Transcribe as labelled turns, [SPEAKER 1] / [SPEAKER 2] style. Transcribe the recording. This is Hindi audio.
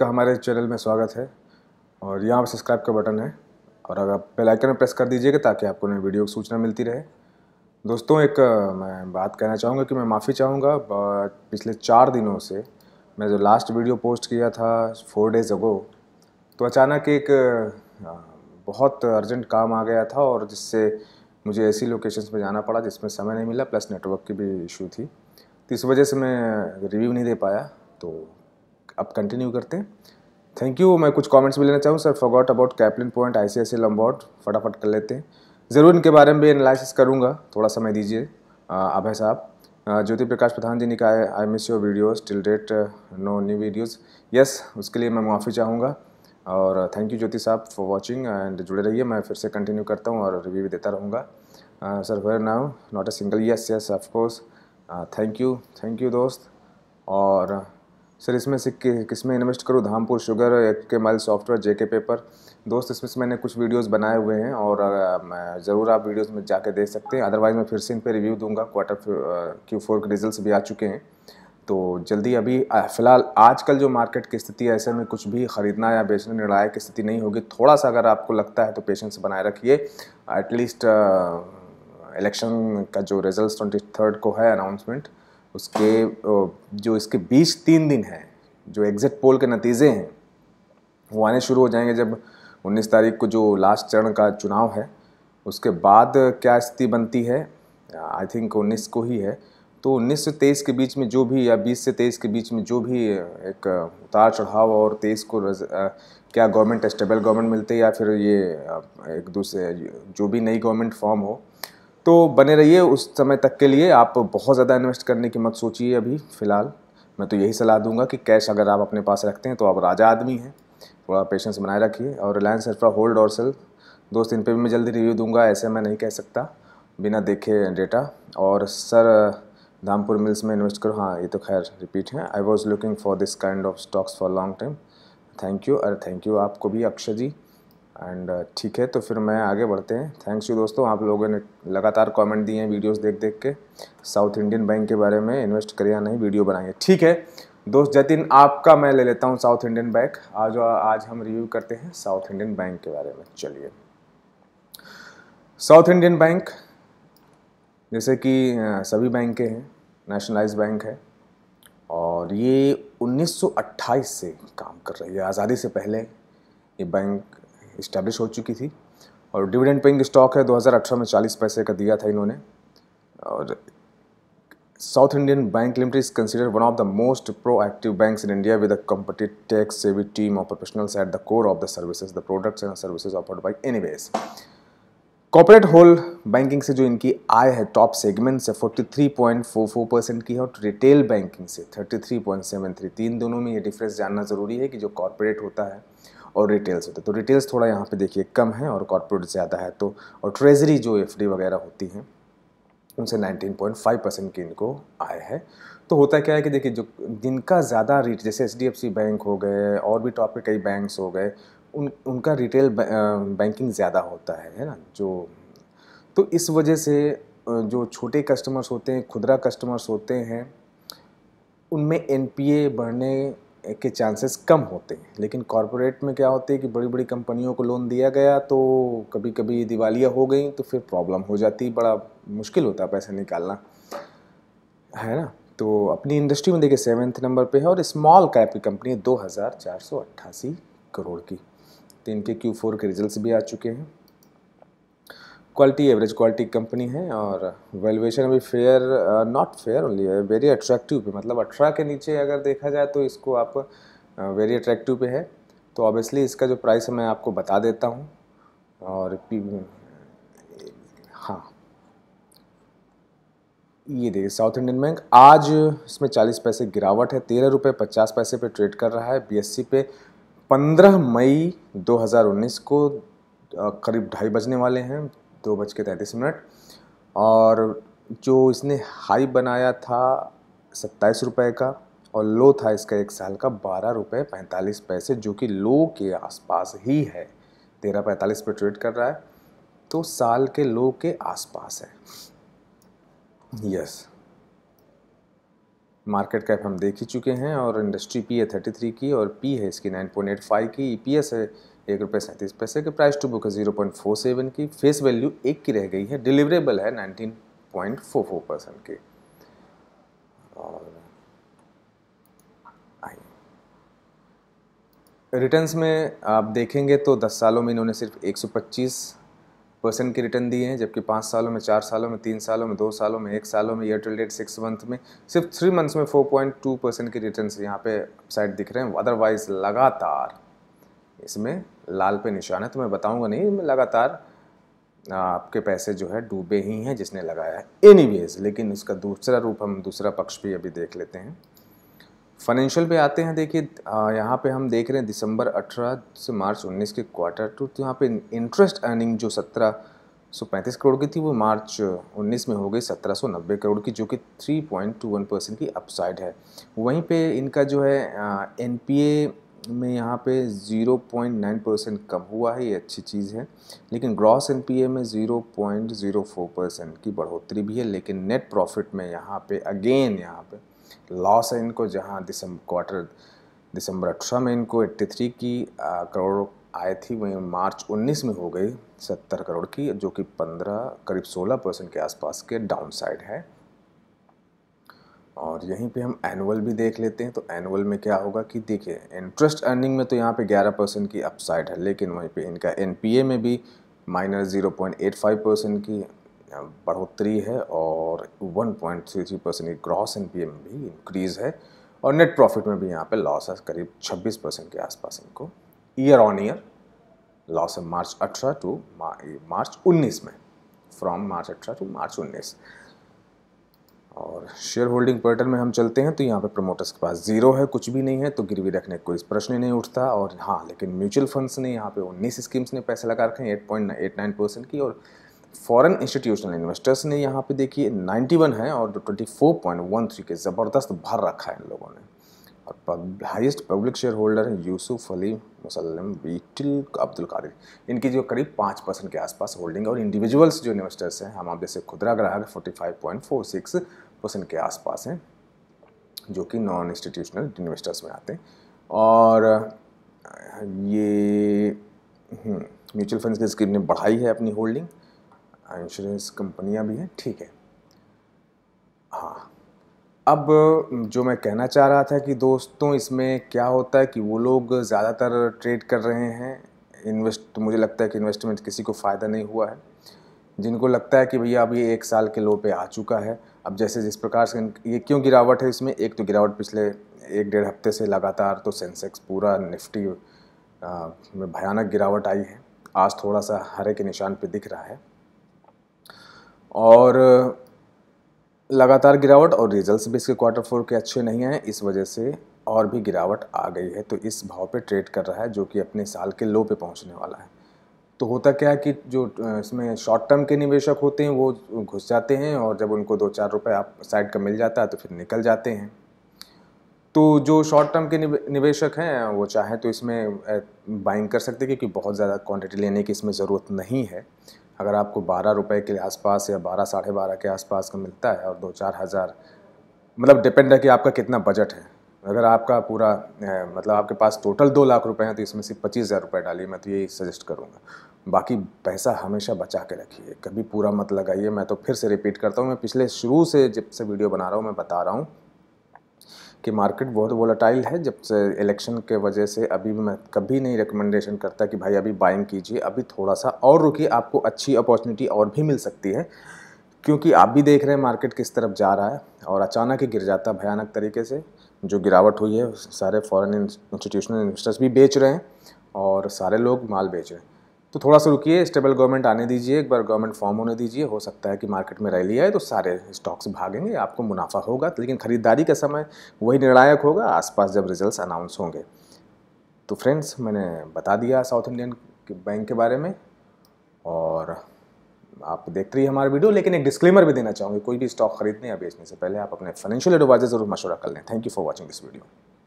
[SPEAKER 1] का हमारे चैनल में स्वागत है और यहाँ पर सब्सक्राइब का बटन है और अगर आप बेल आइकन में प्रेस कर दीजिएगा ताकि आपको नई वीडियो की सूचना मिलती रहे दोस्तों एक मैं बात कहना चाहूँगा कि मैं माफ़ी चाहूँगा पिछले चार दिनों से मैं जो लास्ट वीडियो पोस्ट किया था फोर डेज़ अगो तो अचानक एक बहुत अर्जेंट काम आ गया था और जिससे मुझे ऐसी लोकेशन में जाना पड़ा जिसमें समय नहीं मिला प्लस नेटवर्क की भी इशू थी तो इस वजह से मैं रिव्यू नहीं दे पाया तो अब कंटिन्यू करते हैं थैंक यू मैं कुछ कमेंट्स भी लेना चाहूँ sir forgot about Caplin point I C I फटाफट कर लेते हैं ज़रूर इनके बारे में भी एनालिसिस करूँगा थोड़ा समय दीजिए अभय साहब ज्योति प्रकाश प्रधान जी ने कहा I miss your videos till date no new videos yes उसके लिए मैं माफ़ी चाहूँगा और थैंक यू ज्योति साहब फॉर वॉचिंग एंड जुड़े रहिए मैं फिर से कंटिन्यू करता हूँ और रिव्यू भी देता रहूँगा sir where now not a single yes yes of course thank you thank you दोस्त और सर इसमें से किस में इन्वेस्ट करूँ धामपुर शुगर के माइल सॉफ्टवेयर जेके पेपर दोस्त इसमें से मैंने कुछ वीडियोस बनाए हुए हैं और ज़रूर आप वीडियोस में जाके देख सकते हैं अदरवाइज़ मैं फिर से इन पर रिव्यू दूंगा क्वार्टर क्यू फोर के रिजल्ट भी आ चुके हैं तो जल्दी अभी फ़िलहाल आजकल जो मार्केट की स्थिति है ऐसे में कुछ भी ख़रीदना या बेचना निर्णायक स्थिति नहीं होगी थोड़ा सा अगर आपको लगता है तो पेशेंस बनाए रखिए एटलीस्ट इलेक्शन का जो रिजल्ट ट्वेंटी थर्ड को है अनाउंसमेंट उसके जो इसके बीच तीन दिन हैं जो एग्ज़िट पोल के नतीजे हैं वो आने शुरू हो जाएंगे जब 19 तारीख को जो लास्ट चरण का चुनाव है उसके बाद क्या स्थिति बनती है आई थिंक 19 को ही है तो 19 से 23 के बीच में जो भी या 20 से 23 के बीच में जो भी एक उतार चढ़ाव और 23 को रज, आ, क्या गवर्नमेंट स्टेबल गवर्नमेंट मिलते या फिर ये एक दूसरे जो भी नई गवर्नमेंट फॉर्म हो तो बने रहिए उस समय तक के लिए आप बहुत ज़्यादा इन्वेस्ट करने की मत सोचिए अभी फ़िलहाल मैं तो यही सलाह दूंगा कि कैश अगर आप अपने पास रखते हैं तो आप राजा आदमी हैं थोड़ा पेशेंस बनाए रखिए और रिलायंस अल्ट्रा होल्ड और सेल दोस्त इन पर भी मैं जल्दी रिव्यू दूंगा ऐसे मैं नहीं कह सकता बिना देखे डेटा और सर धामपुर मिल्स में इन्वेस्ट करो हाँ ये तो खैर रिपीट है I was looking for this kind of stocks for long time thank you अरे थैंक यू आपको भी अक्षय जी एंड uh, ठीक है तो फिर मैं आगे बढ़ते हैं थैंक्स यू दोस्तों आप लोगों ने लगातार कमेंट दिए हैं वीडियोस देख देख के साउथ इंडियन बैंक के बारे में इन्वेस्ट करें या नहीं वीडियो बनाएंगे ठीक है दोस्त जतिन आपका मैं ले लेता हूँ साउथ इंडियन बैंक आज आज हम रिव्यू करते हैं साउथ इंडियन बैंक के बारे में चलिए साउथ इंडियन बैंक जैसे कि सभी बैंकें हैं नेशनलाइज बैंक है और ये उन्नीस से काम कर रही है आज़ादी से पहले ये बैंक इस्टेब्लिश हो चुकी थी और डिविडेंड पेइंग स्टॉक है 2018 में 40 पैसे का दिया था इन्होंने और south Indian bank limited is consider one of the most proactive bank in India with a competitive tax team of professionals at the core of the services the products and services offered by any ways corporate whole banking से जो इनकी आय है टॉप सेगमेंट से 43.44 परसेंट की है और रिटेल बैंकिंग से 33.73 तीन दोनों में ये डिफरेंस जानना ज़रूरी है कि जो कॉरपोरेट होता है और रिटेल्स होते हैं तो रिटेल्स थोड़ा यहाँ पे देखिए कम है और कॉरपोरेट ज़्यादा है तो और ट्रेजरी जो एफ वगैरह होती हैं उनसे 19.5 परसेंट की इनको आय है तो होता क्या है कि देखिए जो जिनका ज़्यादा रेट जैसे एच बैंक हो गए और भी टॉप के कई बैंक्स हो गए उन उनका रिटेल बैंकिंग ज़्यादा होता है है ना जो तो इस वजह से जो छोटे कस्टमर्स होते हैं खुदरा कस्टमर्स होते हैं उनमें एन बढ़ने के चांसेस कम होते हैं लेकिन कॉरपोरेट में क्या होते हैं कि बड़ी बड़ी कंपनियों को लोन दिया गया तो कभी कभी दिवालियाँ हो गई तो फिर प्रॉब्लम हो जाती बड़ा मुश्किल होता है पैसे निकालना है ना तो अपनी इंडस्ट्री में देखिए सेवन्थ नंबर पे है और स्मॉल कैप की कंपनी है दो करोड़ की तो इनके क्यू फोर के रिजल्ट भी आ चुके हैं क्वालिटी एवरेज क्वालिटी कंपनी है और वैल्यूएशन अभी फेयर नॉट फेयर ओनली है वेरी अट्रैक्टिव पे मतलब अठारह के नीचे अगर देखा जाए तो इसको आप वेरी uh, अट्रैक्टिव पे है तो ऑब्वियसली इसका जो प्राइस है मैं आपको बता देता हूँ और हाँ ये देखिए साउथ इंडियन बैंक आज इसमें चालीस पैसे गिरावट है तेरह रुपये पचास पैसे पे ट्रेड कर रहा है बीएससी e पे पंद्रह मई 2019 को uh, करीब ढाई बजने वाले हैं दो बज के तैंतीस मिनट और जो इसने हाई बनाया था सत्ताईस रुपये का और लो था इसका एक साल का बारह रुपये पैंतालीस पैसे जो कि लो के आसपास ही है तेरह पैंतालीस पर ट्रेड कर रहा है तो साल के लो के आसपास है यस मार्केट कैप हम देख ही चुके हैं और इंडस्ट्री पी है थर्टी थ्री की और पी है इसकी नाइन पॉइंट एट फाइव की ई पी एस है एक रुपये सैंतीस पैसे के प्राइस टू बुक है जीरो पॉइंट फोर सेवन की फेस वैल्यू एक की रह गई है डिलीवरेबल है nineteen point four four percent की और रिटर्न्स में आप देखेंगे तो दस सालों में इन्होंने सिर्फ एक सौ पच्चीस परसेंट के रिटर्न दिए हैं जबकि पाँच सालों में चार सालों में तीन सालों में दो सालों में एक सालों में year to date six month में सिर्फ थ्री मंथ्स में फोर पॉइंट टू परसेंट के रिटर्न यहाँ पे साइड दिख रहे हैं अदरवाइज लगातार इसमें लाल पे निशान है तो मैं बताऊंगा नहीं मैं लगातार आपके पैसे जो है डूबे ही हैं जिसने लगाया है एनी लेकिन उसका दूसरा रूप हम दूसरा पक्ष भी अभी देख लेते हैं फाइनेंशियल पे आते हैं देखिए यहाँ पे हम देख रहे हैं दिसंबर 18 से मार्च 19 के क्वार्टर टू तो यहाँ पे इंटरेस्ट अर्निंग जो सत्रह सौ पैंतीस करोड़ की थी वो मार्च 19 में हो गई सत्रह सौ नब्बे करोड़ की जो कि 3.21 परसेंट की अपसाइड है वहीं पे इनका जो है एन में यहाँ पे 0.9 परसेंट कम हुआ है ये अच्छी चीज़ है लेकिन ग्रॉस एनपीए में 0.04 परसेंट की बढ़ोतरी भी है लेकिन नेट प्रॉफिट में यहाँ पे अगेन यहाँ पे लॉस है इनको जहाँ दिसंबर क्वार्टर दिसंबर अठारह में इनको 83 की करोड़ आई थी वहीं मार्च 19 में हो गई 70 करोड़ की जो कि 15 करीब 16 परसेंट के आसपास के डाउन साइड है और यहीं पे हम एनुअल भी देख लेते हैं तो एनुअल में क्या होगा कि देखिए इंटरेस्ट अर्निंग में तो यहाँ पे 11 परसेंट की अपसाइड है लेकिन वहीं पे इनका एनपीए में भी minus zero point eight five percent की बढ़ोतरी है और one point three three percent की ग्रॉस एन में भी इंक्रीज़ है और नेट प्रॉफिट में भी यहाँ पे लॉस है करीब छब्बीस परसेंट के आसपास इनको ईयर ऑन ईयर लॉस है मार्च अठारह टू मार्च उन्नीस में फ्रॉम मार्च अठारह टू मार्च उन्नीस और शेयर होल्डिंग पोर्टल में हम चलते हैं तो यहाँ पे प्रमोटर्स के पास जीरो है कुछ भी नहीं है तो गिरवी रखने का कोई प्रश्न नहीं उठता और हाँ लेकिन म्यूचुअल फंड्स ने यहाँ पे उन्नीस स्कीम्स ने पैसे लगा रखे हैं eight point eight nine percent की और फॉरेन इंस्टीट्यूशनल इन्वेस्टर्स ने यहाँ पे देखिए वन है और थ्री के ज़बरदस्त भर रखा है इन लोगों ने और हाईएस्ट पब्लिक शेयर होल्डर हैं यूसुफ अली मुसलम बीटिल अब्दुल कादिर इनकी जो करीब पाँच परसेंट के आसपास होल्डिंग है और इंडिविजुअल्स जो इन्वेस्टर्स हैं हम आप जैसे खुदरा ग्राहक forty five point four six percent के आसपास हैं जो कि नॉन इंस्टीट्यूशनल इन्वेस्टर्स में आते हैं और ये म्यूचुअल हम्म, फंड्स की स्कीम ने बढ़ाई है अपनी होल्डिंग इंश्योरेंस कंपनियां भी हैं ठीक है अब जो मैं कहना चाह रहा था कि दोस्तों इसमें क्या होता है कि वो लोग ज़्यादातर ट्रेड कर रहे हैं इन्वेस्ट मुझे लगता है कि इन्वेस्टमेंट किसी को फ़ायदा नहीं हुआ है जिनको लगता है कि भैया अब ये एक साल के लो पे आ चुका है अब जैसे जिस प्रकार से ये क्यों गिरावट है इसमें एक तो गिरावट पिछले एक डेढ़ हफ्ते से लगातार तो सेंसेक्स पूरा निफ्टी में भयानक गिरावट आई है आज थोड़ा सा हरे के निशान पे दिख रहा है और लगातार गिरावट और रिजल्ट्स भी इसके क्वार्टर फोर के अच्छे नहीं हैं इस वजह से और भी गिरावट आ गई है तो इस भाव पे ट्रेड कर रहा है जो कि अपने साल के लो पे पहुंचने वाला है तो होता क्या है कि जो इसमें शॉर्ट टर्म के निवेशक होते हैं वो घुस जाते हैं और जब उनको दो चार रुपये आप साइड का मिल जाता है तो फिर निकल जाते हैं तो जो शॉर्ट टर्म के निवेशक हैं वो चाहें तो इसमें बाइंग कर सकते हैं क्योंकि बहुत ज़्यादा क्वांटिटी लेने की इसमें ज़रूरत नहीं है अगर आपको बारह रुपये के आसपास या बारह साढ़े बारह के आसपास का मिलता है और दो चार हज़ार मतलब डिपेंड है कि आपका कितना बजट है अगर आपका पूरा मतलब आपके पास टोटल दो लाख रुपए हैं तो इसमें सिर्फ पच्चीस हज़ार रुपये डालिए मैं तो यही सजेस्ट करूँगा बाकी पैसा हमेशा बचा के रखिए कभी पूरा मत लगाइए मैं तो फिर से रिपीट करता हूँ मैं पिछले शुरू से जब से वीडियो बना रहा हूँ मैं बता रहा हूँ कि मार्केट बहुत वोलाटाइल है जब से इलेक्शन के वजह से अभी मैं कभी नहीं रिकमेंडेशन करता कि भाई अभी बाइंग कीजिए अभी थोड़ा सा और रुकिए आपको अच्छी अपॉर्चुनिटी और भी मिल सकती है क्योंकि आप भी देख रहे हैं मार्केट किस तरफ जा रहा है और अचानक ही गिर जाता है भयानक तरीके से जो गिरावट हुई है सारे फॉरेन इंस्टीट्यूशनल इन्वेस्टर्स भी बेच रहे हैं और सारे लोग माल बेच रहे हैं तो थोड़ा सा रुकिए स्टेबल गवर्नमेंट आने दीजिए एक बार गवर्नमेंट फॉर्म होने दीजिए हो सकता है कि मार्केट में रैली आए तो सारे स्टॉक्स भागेंगे आपको मुनाफा होगा लेकिन ख़रीदारी का समय वही निर्णायक होगा आसपास जब रिजल्ट अनाउंस होंगे तो फ्रेंड्स मैंने बता दिया साउथ इंडियन बैंक के बारे में और आप देखते रहिए हमारा वीडियो लेकिन एक डिस्क्लेमर भी देना चाहूँगी कोई भी स्टॉक खरीदने या बेचने से पहले आप अपने फाइनेंशियल एडवाइजर जरूर मशवरा कर लें thank you for watching this video